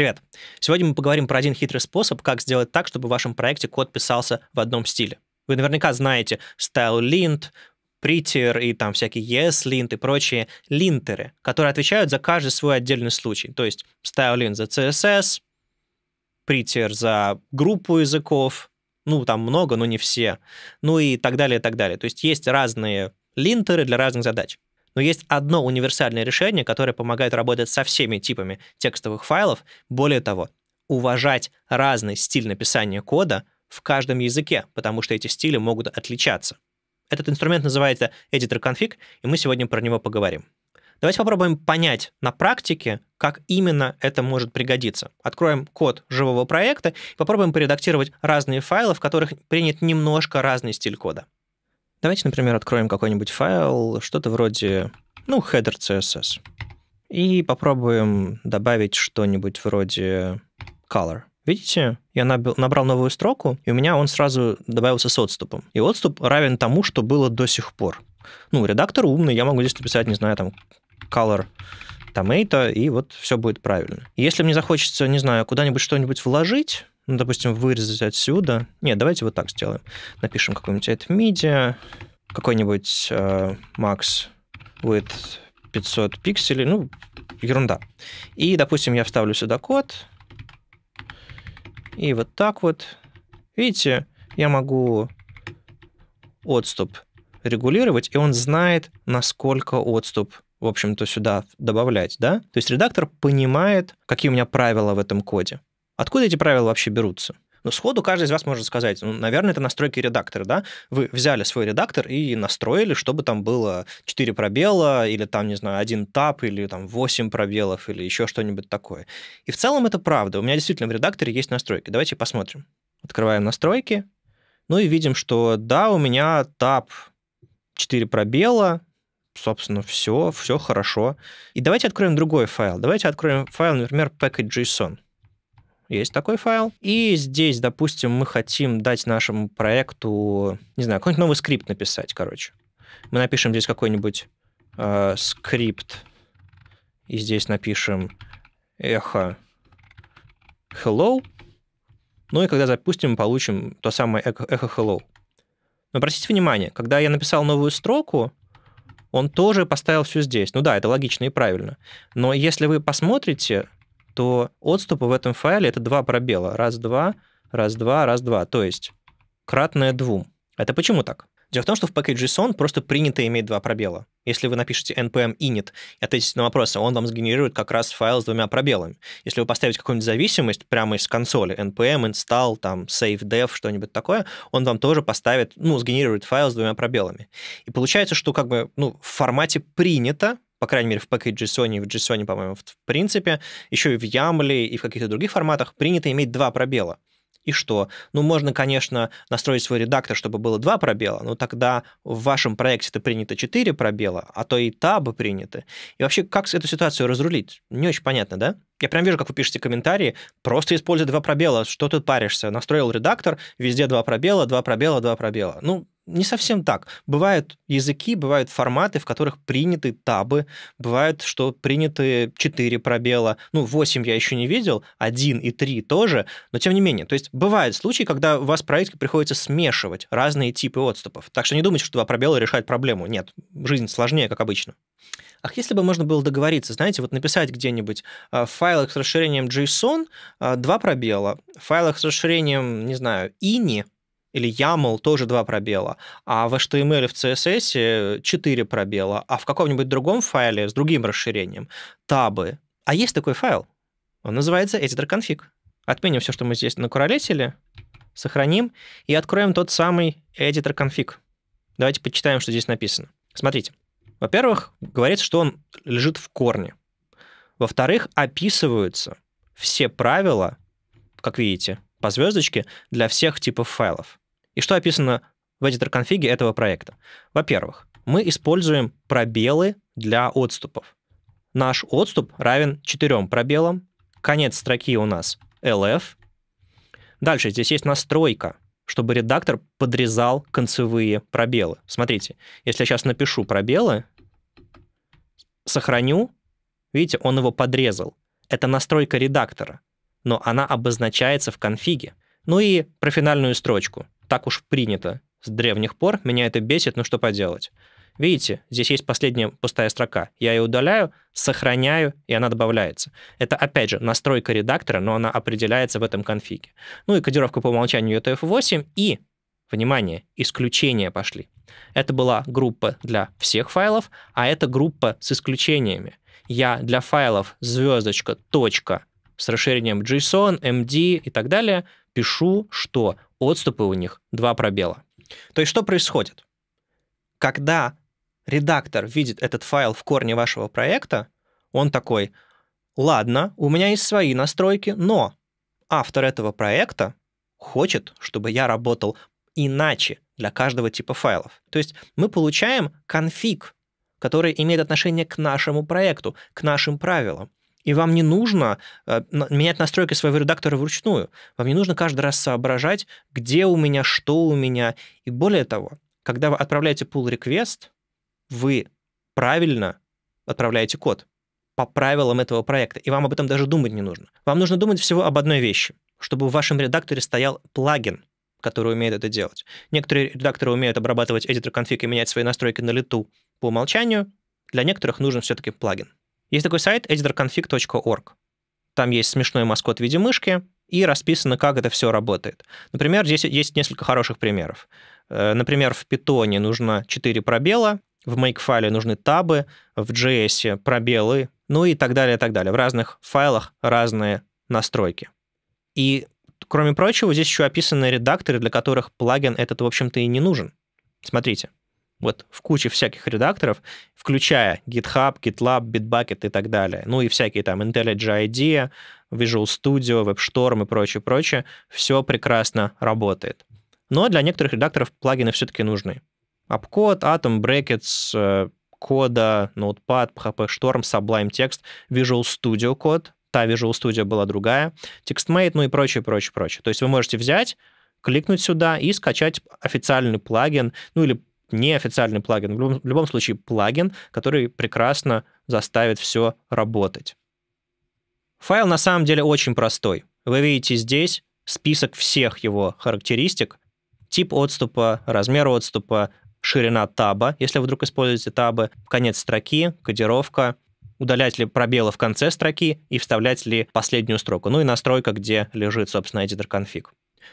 Привет! Сегодня мы поговорим про один хитрый способ, как сделать так, чтобы в вашем проекте код писался в одном стиле. Вы наверняка знаете StyleLint, Prettier и там всякие ESLint и прочие линтеры, которые отвечают за каждый свой отдельный случай. То есть StyleLint за CSS, Prettier за группу языков, ну, там много, но не все, ну и так далее, и так далее. То есть есть разные линтеры для разных задач. Но есть одно универсальное решение, которое помогает работать со всеми типами текстовых файлов. Более того, уважать разный стиль написания кода в каждом языке, потому что эти стили могут отличаться. Этот инструмент называется Editor Config, и мы сегодня про него поговорим. Давайте попробуем понять на практике, как именно это может пригодиться. Откроем код живого проекта и попробуем поредактировать разные файлы, в которых принят немножко разный стиль кода. Давайте, например, откроем какой-нибудь файл, что-то вроде, ну, header CSS. И попробуем добавить что-нибудь вроде color. Видите, я набрал новую строку, и у меня он сразу добавился с отступом. И отступ равен тому, что было до сих пор. Ну, редактор умный, я могу здесь написать, не знаю, там, color tomato, и вот все будет правильно. Если мне захочется, не знаю, куда-нибудь что-нибудь вложить, ну, допустим, вырезать отсюда. Нет, давайте вот так сделаем. Напишем какой-нибудь это media, какой-нибудь э, max with 500 пикселей, ну, ерунда. И, допустим, я вставлю сюда код, и вот так вот. Видите, я могу отступ регулировать, и он знает, насколько отступ, в общем-то, сюда добавлять, да? То есть редактор понимает, какие у меня правила в этом коде. Откуда эти правила вообще берутся? Но ну, сходу каждый из вас может сказать, ну, наверное, это настройки редактора, да? Вы взяли свой редактор и настроили, чтобы там было 4 пробела, или там, не знаю, один тап, или там 8 пробелов, или еще что-нибудь такое. И в целом это правда. У меня действительно в редакторе есть настройки. Давайте посмотрим. Открываем настройки, ну и видим, что да, у меня тап 4 пробела, собственно, все, все хорошо. И давайте откроем другой файл. Давайте откроем файл, например, package.json есть такой файл. И здесь, допустим, мы хотим дать нашему проекту, не знаю, какой-нибудь новый скрипт написать, короче. Мы напишем здесь какой-нибудь э, скрипт, и здесь напишем эхо hello, ну и когда запустим, получим то самое эхо hello. Но обратите внимание, когда я написал новую строку, он тоже поставил все здесь. Ну да, это логично и правильно. Но если вы посмотрите, что отступы в этом файле это два пробела. Раз, два, раз, два, раз, два. То есть кратное двум. Это почему так? Дело в том, что в пакете JSON просто принято иметь два пробела. Если вы напишете npm init и ответите на вопросы, он вам сгенерирует как раз файл с двумя пробелами. Если вы поставите какую-нибудь зависимость прямо из консоли, npm install, там, save dev, что-нибудь такое, он вам тоже поставит, ну, сгенерирует файл с двумя пробелами. И получается, что как бы, ну, в формате принято по крайней мере, в пакете JSON и в JSON, по-моему, в принципе, еще и в YAML и в каких-то других форматах принято иметь два пробела. И что? Ну, можно, конечно, настроить свой редактор, чтобы было два пробела, но тогда в вашем проекте это принято четыре пробела, а то и табы приняты. И вообще, как эту ситуацию разрулить? Не очень понятно, да? Я прям вижу, как вы пишете комментарии, просто используя два пробела, что ты паришься? Настроил редактор, везде два пробела, два пробела, два пробела. Ну, не совсем так. Бывают языки, бывают форматы, в которых приняты табы, бывает, что приняты 4 пробела, ну, 8 я еще не видел, 1 и 3 тоже, но тем не менее. То есть бывают случаи, когда у вас проекте приходится смешивать разные типы отступов. Так что не думайте, что два пробела решают проблему. Нет, жизнь сложнее, как обычно. Ах, если бы можно было договориться, знаете, вот написать где-нибудь э, в файлах с расширением JSON э, два пробела, в файлах с расширением, не знаю, ini или YAML тоже два пробела, а в HTML и в CSS четыре пробела, а в каком-нибудь другом файле с другим расширением табы. А есть такой файл, он называется editor.config. Отменим все, что мы здесь накуролесили, сохраним и откроем тот самый editor.config. Давайте почитаем, что здесь написано. Смотрите. Во-первых, говорится, что он лежит в корне. Во-вторых, описываются все правила, как видите, по звездочке для всех типов файлов. И что описано в editor-конфиге этого проекта? Во-первых, мы используем пробелы для отступов. Наш отступ равен четырем пробелам. Конец строки у нас LF. Дальше здесь есть настройка, чтобы редактор подрезал концевые пробелы. Смотрите, если я сейчас напишу пробелы, сохраню, видите, он его подрезал. Это настройка редактора, но она обозначается в конфиге. Ну и про финальную строчку. Так уж принято с древних пор, меня это бесит, но ну что поделать. Видите, здесь есть последняя пустая строка. Я ее удаляю, сохраняю, и она добавляется. Это, опять же, настройка редактора, но она определяется в этом конфиге. Ну и кодировка по умолчанию UTF-8 и, внимание, исключения пошли. Это была группа для всех файлов, а это группа с исключениями. Я для файлов звездочка, точка, с расширением JSON, MD и так далее – пишу, что отступы у них два пробела. То есть что происходит? Когда редактор видит этот файл в корне вашего проекта, он такой, ладно, у меня есть свои настройки, но автор этого проекта хочет, чтобы я работал иначе для каждого типа файлов. То есть мы получаем конфиг, который имеет отношение к нашему проекту, к нашим правилам. И вам не нужно э, менять настройки своего редактора вручную. Вам не нужно каждый раз соображать, где у меня, что у меня. И более того, когда вы отправляете pull request, вы правильно отправляете код по правилам этого проекта. И вам об этом даже думать не нужно. Вам нужно думать всего об одной вещи, чтобы в вашем редакторе стоял плагин, который умеет это делать. Некоторые редакторы умеют обрабатывать editor конфиг и менять свои настройки на лету по умолчанию. Для некоторых нужен все-таки плагин. Есть такой сайт editorconfig.org. Там есть смешной маскот в виде мышки, и расписано, как это все работает. Например, здесь есть несколько хороших примеров. Э, например, в Python нужно 4 пробела, в Makefile нужны табы, в JS пробелы, ну и так далее, и так далее. В разных файлах разные настройки. И, кроме прочего, здесь еще описаны редакторы, для которых плагин этот, в общем-то, и не нужен. Смотрите вот в куче всяких редакторов, включая GitHub, GitLab, Bitbucket и так далее, ну и всякие там IntelliJ IDEA, Visual Studio, WebStorm и прочее, прочее, все прекрасно работает. Но для некоторых редакторов плагины все-таки нужны. Upcode, Atom, Brackets, Coda, Notepad, PHP Storm, Sublime Text, Visual Studio Code, та Visual Studio была другая, TextMate, ну и прочее, прочее, прочее. То есть вы можете взять кликнуть сюда и скачать официальный плагин, ну или неофициальный плагин, в любом, в любом случае плагин, который прекрасно заставит все работать. Файл на самом деле очень простой. Вы видите здесь список всех его характеристик, тип отступа, размер отступа, ширина таба, если вы вдруг используете табы, конец строки, кодировка, удалять ли пробелы в конце строки и вставлять ли последнюю строку. Ну и настройка, где лежит, собственно, editor config.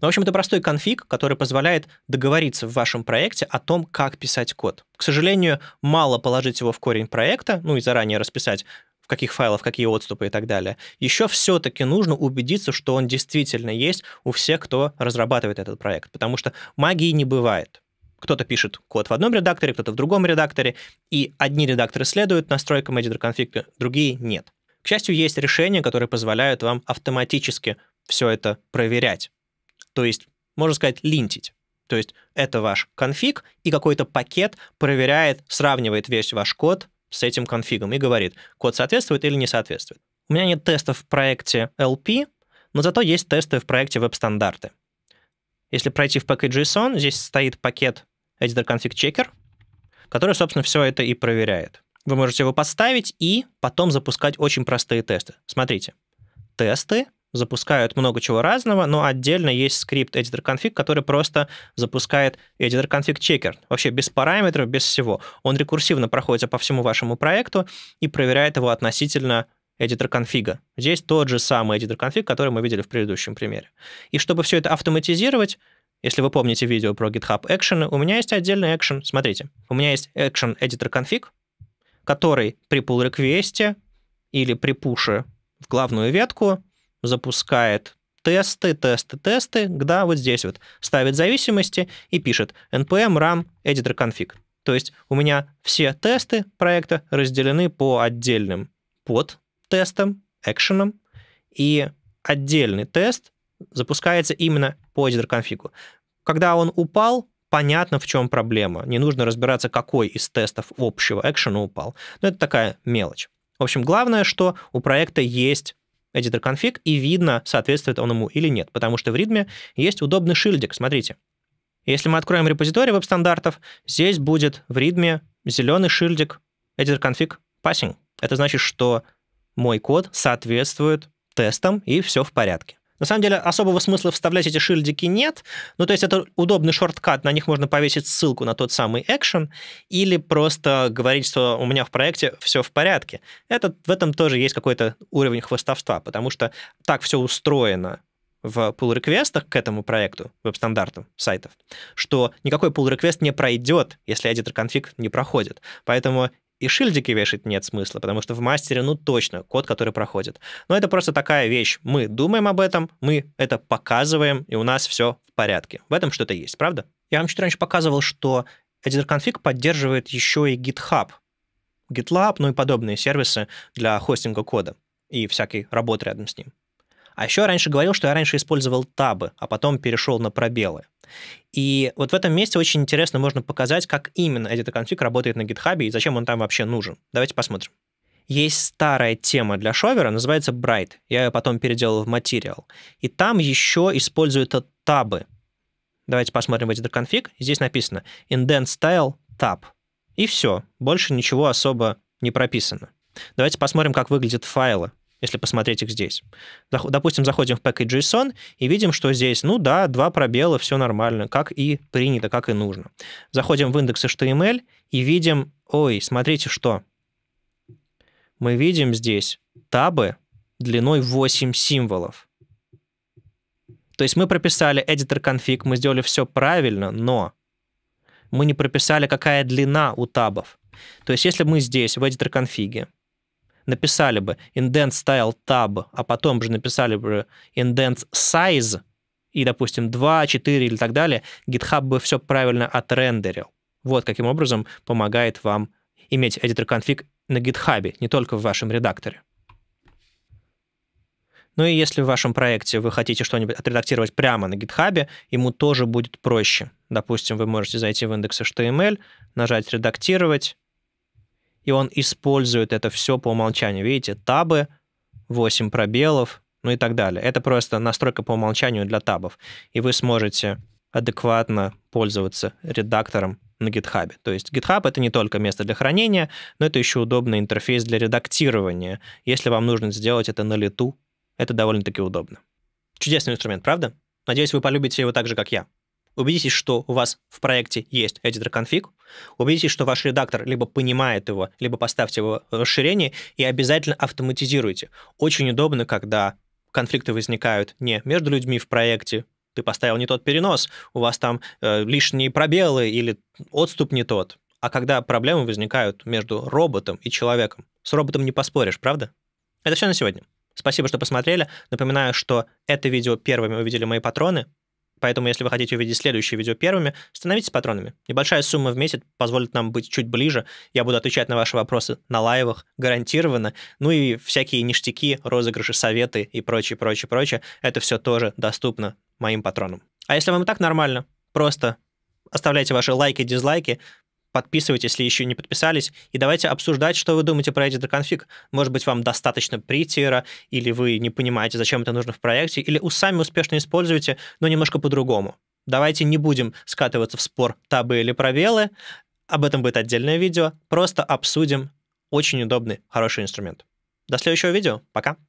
Ну, в общем, это простой конфиг, который позволяет договориться в вашем проекте о том, как писать код. К сожалению, мало положить его в корень проекта, ну и заранее расписать, в каких файлах какие отступы и так далее. Еще все-таки нужно убедиться, что он действительно есть у всех, кто разрабатывает этот проект, потому что магии не бывает. Кто-то пишет код в одном редакторе, кто-то в другом редакторе, и одни редакторы следуют настройкам editor конфликта, другие нет. К счастью, есть решения, которые позволяют вам автоматически все это проверять то есть, можно сказать, линтить. То есть это ваш конфиг, и какой-то пакет проверяет, сравнивает весь ваш код с этим конфигом и говорит, код соответствует или не соответствует. У меня нет тестов в проекте LP, но зато есть тесты в проекте веб-стандарты. Если пройти в package.json, здесь стоит пакет editor config checker, который, собственно, все это и проверяет. Вы можете его поставить и потом запускать очень простые тесты. Смотрите, тесты запускают много чего разного, но отдельно есть скрипт editor-config, который просто запускает editor-config checker, вообще без параметров, без всего. Он рекурсивно проходится по всему вашему проекту и проверяет его относительно editor конфига. Здесь тот же самый editor конфиг, который мы видели в предыдущем примере. И чтобы все это автоматизировать, если вы помните видео про GitHub Action, у меня есть отдельный action. Смотрите, у меня есть action editor конфиг, который при pull request или при пуше в главную ветку запускает тесты, тесты, тесты, да, вот здесь вот ставит зависимости и пишет npm run editor config. То есть у меня все тесты проекта разделены по отдельным под тестом, экшеном и отдельный тест запускается именно по editor конфигу. Когда он упал, понятно, в чем проблема. Не нужно разбираться, какой из тестов общего экшена упал. Но это такая мелочь. В общем, главное, что у проекта есть editor config, и видно, соответствует он ему или нет, потому что в ритме есть удобный шильдик, смотрите. Если мы откроем репозиторий веб-стандартов, здесь будет в ритме зеленый шильдик editor config passing. Это значит, что мой код соответствует тестам, и все в порядке. На самом деле особого смысла вставлять эти шильдики нет. Ну, то есть это удобный шорткат, на них можно повесить ссылку на тот самый экшен или просто говорить, что у меня в проекте все в порядке. Это, в этом тоже есть какой-то уровень хвостовства, потому что так все устроено в pull реквестах к этому проекту, веб-стандарту сайтов, что никакой pull реквест не пройдет, если editor конфиг не проходит. Поэтому и шильдики вешать нет смысла, потому что в мастере, ну, точно код, который проходит. Но это просто такая вещь. Мы думаем об этом, мы это показываем, и у нас все в порядке. В этом что-то есть, правда? Я вам чуть раньше показывал, что Editor Config поддерживает еще и GitHub. GitLab, ну и подобные сервисы для хостинга кода и всякой работы рядом с ним. А еще я раньше говорил, что я раньше использовал табы, а потом перешел на пробелы. И вот в этом месте очень интересно можно показать, как именно этот конфиг работает на GitHub и зачем он там вообще нужен. Давайте посмотрим. Есть старая тема для шовера, называется Bright. Я ее потом переделал в Material. И там еще используют табы. Давайте посмотрим этот конфиг. Здесь написано indent style tab. И все. Больше ничего особо не прописано. Давайте посмотрим, как выглядят файлы если посмотреть их здесь. Допустим, заходим в package.json и видим, что здесь, ну да, два пробела, все нормально, как и принято, как и нужно. Заходим в индекс HTML и видим, ой, смотрите, что. Мы видим здесь табы длиной 8 символов. То есть мы прописали editor config, мы сделали все правильно, но мы не прописали, какая длина у табов. То есть если мы здесь, в editor конфиге, написали бы indent style tab, а потом же написали бы indent size, и, допустим, 2, 4 или так далее, GitHub бы все правильно отрендерил. Вот каким образом помогает вам иметь editor config на GitHub, не только в вашем редакторе. Ну и если в вашем проекте вы хотите что-нибудь отредактировать прямо на GitHub, ему тоже будет проще. Допустим, вы можете зайти в индекс HTML, нажать «Редактировать», и он использует это все по умолчанию. Видите, табы, 8 пробелов, ну и так далее. Это просто настройка по умолчанию для табов. И вы сможете адекватно пользоваться редактором на GitHub. То есть GitHub это не только место для хранения, но это еще удобный интерфейс для редактирования. Если вам нужно сделать это на лету, это довольно-таки удобно. Чудесный инструмент, правда? Надеюсь, вы полюбите его так же, как я убедитесь, что у вас в проекте есть editor конфиг, убедитесь, что ваш редактор либо понимает его, либо поставьте его в расширение и обязательно автоматизируйте. Очень удобно, когда конфликты возникают не между людьми в проекте, ты поставил не тот перенос, у вас там э, лишние пробелы или отступ не тот, а когда проблемы возникают между роботом и человеком. С роботом не поспоришь, правда? Это все на сегодня. Спасибо, что посмотрели. Напоминаю, что это видео первыми увидели мои патроны. Поэтому, если вы хотите увидеть следующее видео первыми, становитесь патронами. Небольшая сумма в месяц позволит нам быть чуть ближе. Я буду отвечать на ваши вопросы на лайвах, гарантированно. Ну и всякие ништяки, розыгрыши, советы и прочее, прочее, прочее. Это все тоже доступно моим патронам. А если вам и так нормально, просто оставляйте ваши лайки, дизлайки, подписывайтесь, если еще не подписались, и давайте обсуждать, что вы думаете про этот конфиг. Может быть, вам достаточно притира, или вы не понимаете, зачем это нужно в проекте, или у сами успешно используете, но немножко по-другому. Давайте не будем скатываться в спор табы или пробелы, об этом будет отдельное видео, просто обсудим очень удобный, хороший инструмент. До следующего видео, пока!